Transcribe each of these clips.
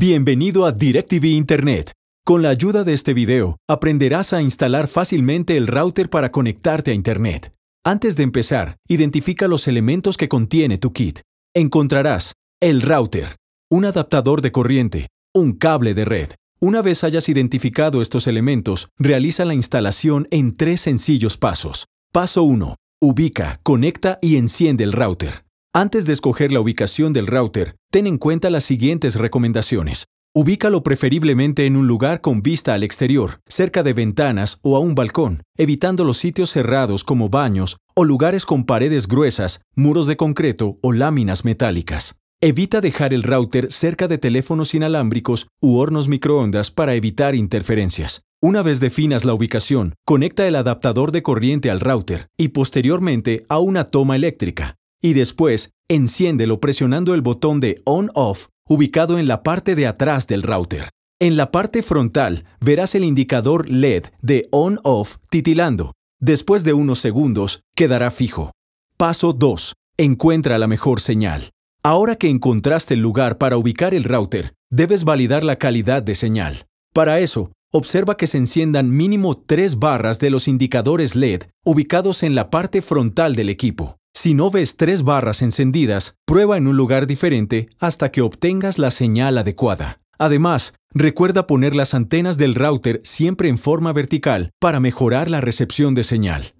Bienvenido a DirecTV Internet. Con la ayuda de este video, aprenderás a instalar fácilmente el router para conectarte a Internet. Antes de empezar, identifica los elementos que contiene tu kit. Encontrarás el router, un adaptador de corriente, un cable de red. Una vez hayas identificado estos elementos, realiza la instalación en tres sencillos pasos. Paso 1. Ubica, conecta y enciende el router. Antes de escoger la ubicación del router, Ten en cuenta las siguientes recomendaciones. Ubícalo preferiblemente en un lugar con vista al exterior, cerca de ventanas o a un balcón, evitando los sitios cerrados como baños o lugares con paredes gruesas, muros de concreto o láminas metálicas. Evita dejar el router cerca de teléfonos inalámbricos u hornos microondas para evitar interferencias. Una vez definas la ubicación, conecta el adaptador de corriente al router y posteriormente a una toma eléctrica y después enciéndelo presionando el botón de On-Off ubicado en la parte de atrás del router. En la parte frontal verás el indicador LED de On-Off titilando. Después de unos segundos quedará fijo. Paso 2. Encuentra la mejor señal. Ahora que encontraste el lugar para ubicar el router, debes validar la calidad de señal. Para eso, observa que se enciendan mínimo tres barras de los indicadores LED ubicados en la parte frontal del equipo. Si no ves tres barras encendidas, prueba en un lugar diferente hasta que obtengas la señal adecuada. Además, recuerda poner las antenas del router siempre en forma vertical para mejorar la recepción de señal.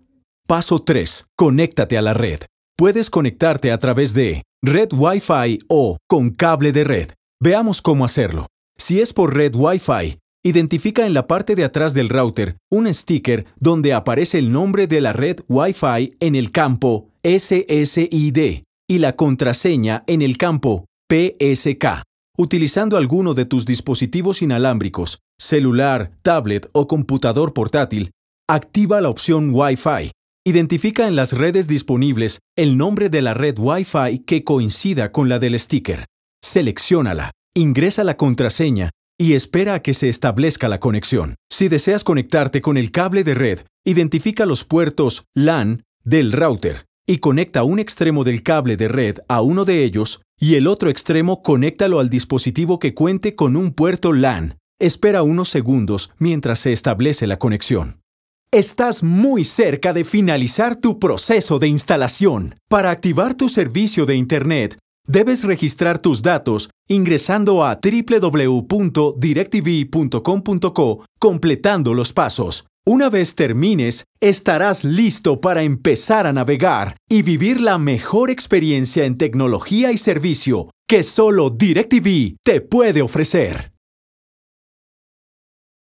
Paso 3. Conéctate a la red. Puedes conectarte a través de red Wi-Fi o con cable de red. Veamos cómo hacerlo. Si es por red Wi-Fi, Identifica en la parte de atrás del router un sticker donde aparece el nombre de la red Wi-Fi en el campo SSID y la contraseña en el campo PSK, utilizando alguno de tus dispositivos inalámbricos, celular, tablet o computador portátil, activa la opción Wi-Fi. Identifica en las redes disponibles el nombre de la red Wi-Fi que coincida con la del sticker. Selecciónala, ingresa la contraseña y espera a que se establezca la conexión. Si deseas conectarte con el cable de red, identifica los puertos LAN del router y conecta un extremo del cable de red a uno de ellos y el otro extremo conéctalo al dispositivo que cuente con un puerto LAN. Espera unos segundos mientras se establece la conexión. Estás muy cerca de finalizar tu proceso de instalación. Para activar tu servicio de Internet, debes registrar tus datos ingresando a www.directv.com.co completando los pasos. Una vez termines, estarás listo para empezar a navegar y vivir la mejor experiencia en tecnología y servicio que solo DirecTV te puede ofrecer.